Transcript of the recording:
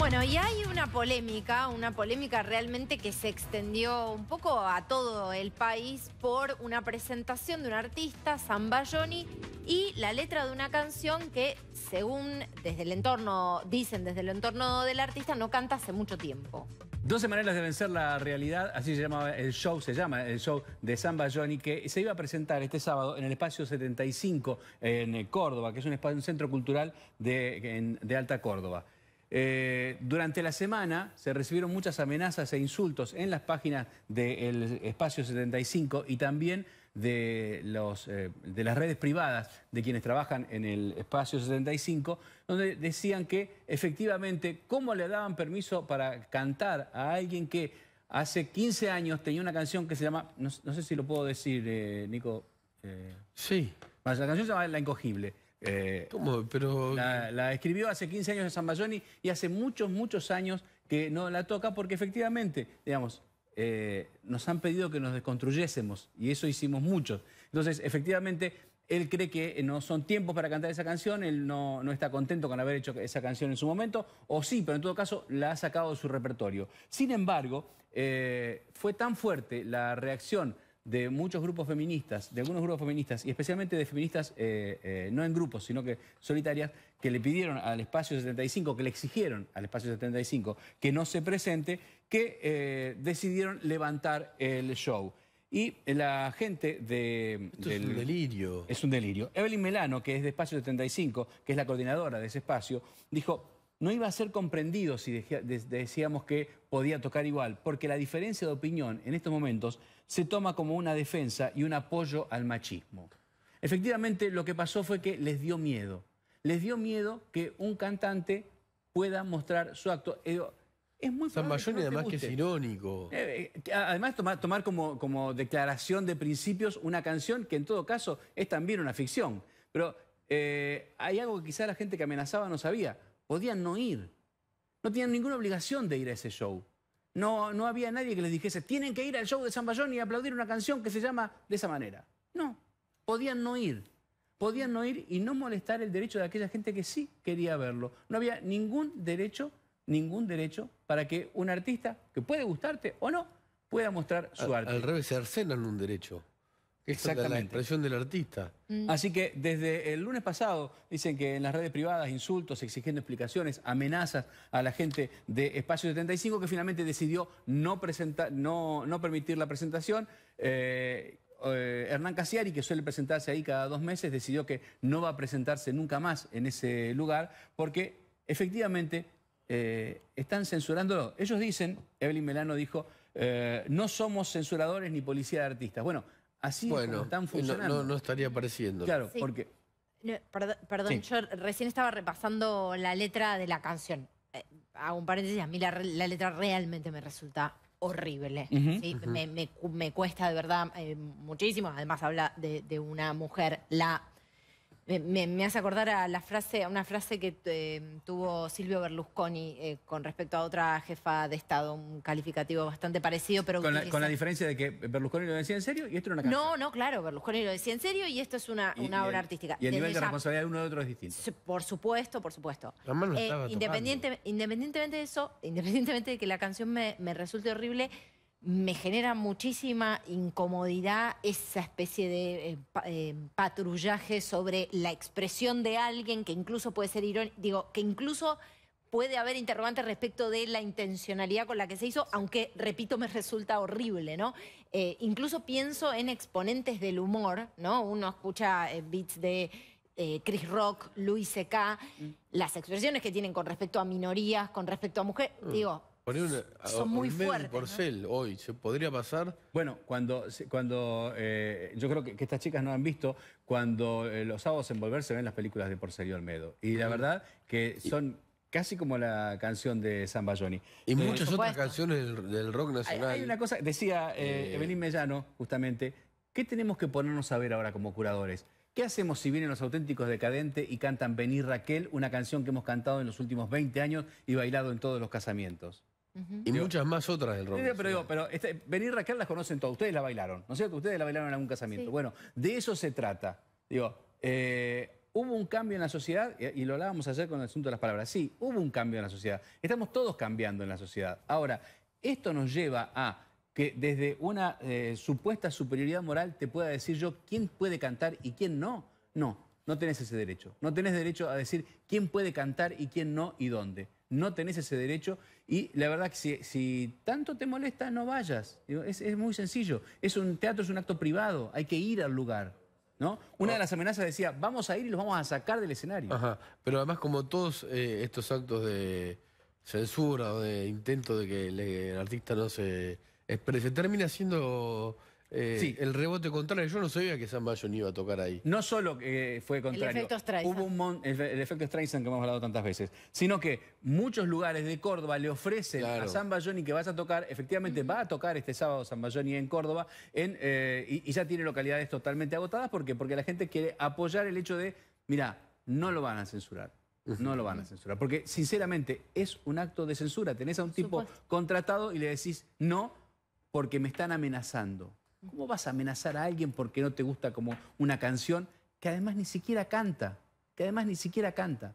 Bueno, y hay una polémica, una polémica realmente que se extendió un poco a todo el país por una presentación de un artista, Johnny, y la letra de una canción que, según desde el entorno, dicen desde el entorno del artista, no canta hace mucho tiempo. 12 maneras de vencer la realidad, así se llama el show, se llama el show de Samba Johnny, que se iba a presentar este sábado en el Espacio 75 en Córdoba, que es un, espacio, un centro cultural de Alta Córdoba. Eh, durante la semana se recibieron muchas amenazas e insultos en las páginas del Espacio 75 y también eh, de, las redes privadas de quienes trabajan en el Espacio 75, donde decían que efectivamente, ¿cómo le daban permiso para cantar a alguien que hace 15 años tenía una canción que se llama, no, sé si lo puedo decir, eh, Nico? sí. la canción se llama La Incogible. Eh, pero... La, escribió hace 15 años San Bayoni y hace muchos, muchos años que no la toca porque efectivamente, digamos, eh, nos han pedido que nos desconstruyésemos y eso hicimos muchos. Entonces, efectivamente, él cree que no son tiempos para cantar esa canción, él no, está contento con haber hecho esa canción en su momento, o sí, pero en todo caso la ha sacado de su repertorio. Sin embargo, eh, fue tan fuerte la reacción de muchos grupos feministas, de algunos grupos feministas, y especialmente de feministas eh, eh, no en grupos, sino que solitarias, que le pidieron al Espacio 75, que le exigieron al Espacio 75 que no se presente, que eh, decidieron levantar el show. Y la gente de... es un delirio. Es un delirio. Evelyn Melano, que es de Espacio 75, que es la coordinadora de ese espacio, dijo, no iba a ser comprendido si decíamos que podía tocar igual, porque la diferencia de opinión en estos momentos se toma como una defensa y un apoyo al machismo. Efectivamente, lo que pasó fue que les dio miedo. Les dio miedo que un cantante pueda mostrar su acto. Eh, es muy San Bayón además que es irónico. Eh, eh, además, tomar, como, declaración de principios una canción que en todo caso es también una ficción. Pero hay algo que quizá la gente que amenazaba no sabía. Podían no ir. No tenían ninguna obligación de ir a ese show. No, no había nadie que les dijese, tienen que ir al show de San Bayón y aplaudir una canción que se llama de esa manera. No, podían no ir. Podían no ir y no molestar el derecho de aquella gente que sí quería verlo. No había ningún derecho, ningún derecho para que un artista, que puede gustarte o no, pueda mostrar su arte. Al revés, se arsenan un derecho. Exactamente. La impresión del artista. Mm. Así que desde el lunes pasado dicen que en las redes privadas insultos, exigiendo explicaciones, amenazas a la gente de Espacio 75 que finalmente decidió no, presentar, no, no permitir la presentación. Eh, eh, Hernán Casiari, que suele presentarse ahí cada dos meses, decidió que no va a presentarse nunca más en ese lugar porque efectivamente eh, están censurándolo. Ellos dicen, Evelyn Melano dijo, no somos censuradores ni policía de artistas. Bueno, Así bueno, No, estaría apareciendo. Claro, porque... perdón, yo recién estaba repasando la letra de la canción. Eh, hago un paréntesis, a mí la, letra realmente me resulta horrible. me, cuesta de verdad eh, muchísimo. Además habla de, de, una mujer, la me, hace acordar a la frase, a una frase que eh, tuvo Silvio Berlusconi eh, con respecto a otra jefa de Estado, un calificativo bastante parecido, pero con, la, con la, diferencia de que Berlusconi lo decía en serio y esto era una canción. No, no, claro, Berlusconi lo decía en serio y esto es una, obra artística. Y el nivel de responsabilidad de uno de otro es distinto. Por supuesto, por supuesto. Eh, independiente, independientemente de eso, independientemente de que la canción me resulte horrible me genera muchísima incomodidad esa especie de eh, eh, patrullaje sobre la expresión de alguien que incluso puede ser irónico, digo, que incluso puede haber interrogantes respecto de la intencionalidad con la que se hizo, aunque, repito, me resulta horrible, ¿no? Eh, incluso pienso en exponentes del humor, ¿no? Uno escucha beats de Chris Rock, Luis C.K., mm. las expresiones que tienen con respecto a minorías, con respecto a mujeres, mm. digo, son muy fuertes. Porcel hoy, ¿se podría pasar? Bueno, cuando, cuando eh, yo creo que, estas chicas no han visto, cuando eh, los sábados en volver se ven las películas de Porcel y Olmedo. Y la verdad que son casi como la canción de San Bayoni. Y eh, muchas otras canciones del, rock nacional. Hay, una cosa, decía Evelyn Mellano, justamente, ¿qué tenemos que ponernos a ver ahora como curadores? ¿Qué hacemos si vienen los auténticos decadentes y cantan Venir Raquel, una canción que hemos cantado en los últimos 20 años y bailado en todos los casamientos? Y muchas más otras del rock. Pero, digo, pero este, Raquel las conocen todas, ustedes la bailaron, ¿no es cierto? Ustedes la bailaron en algún casamiento. Bueno, de eso se trata. Digo, eh, hubo un cambio en la sociedad, y, lo hablábamos ayer con el asunto de las palabras. Sí, hubo un cambio en la sociedad. Estamos todos cambiando en la sociedad. Ahora, esto nos lleva a que desde una eh, supuesta superioridad moral te pueda decir yo quién puede cantar y quién no. No, no tenés ese derecho. No tenés derecho a decir quién puede cantar y quién no y dónde no tenés ese derecho y la verdad que si, tanto te molesta, no vayas. Es, muy sencillo. Es un teatro, es un acto privado, hay que ir al lugar. ¿No? Una de las amenazas decía, vamos a ir y los vamos a sacar del escenario. Pero además, como todos eh, estos actos de censura o de intento de que el artista no se exprese, termina siendo eh, sí. El rebote contrario. Yo no sabía que San iba a tocar ahí. No solo fue contrario. El efecto Hubo un el, efecto Streisand que hemos hablado tantas veces. Sino que muchos lugares de Córdoba le ofrecen a San y que vas a tocar. Efectivamente, va a tocar este sábado San y en Córdoba. En, eh, y, ya tiene localidades totalmente agotadas. ¿Por qué? Porque la gente quiere apoyar el hecho de, mira, no lo van a censurar. No lo van a censurar. Porque, sinceramente, es un acto de censura. Tenés a un tipo contratado y le decís no porque me están amenazando. ¿Cómo vas a amenazar a alguien porque no te gusta como una canción que además ni siquiera canta? Que además ni siquiera canta.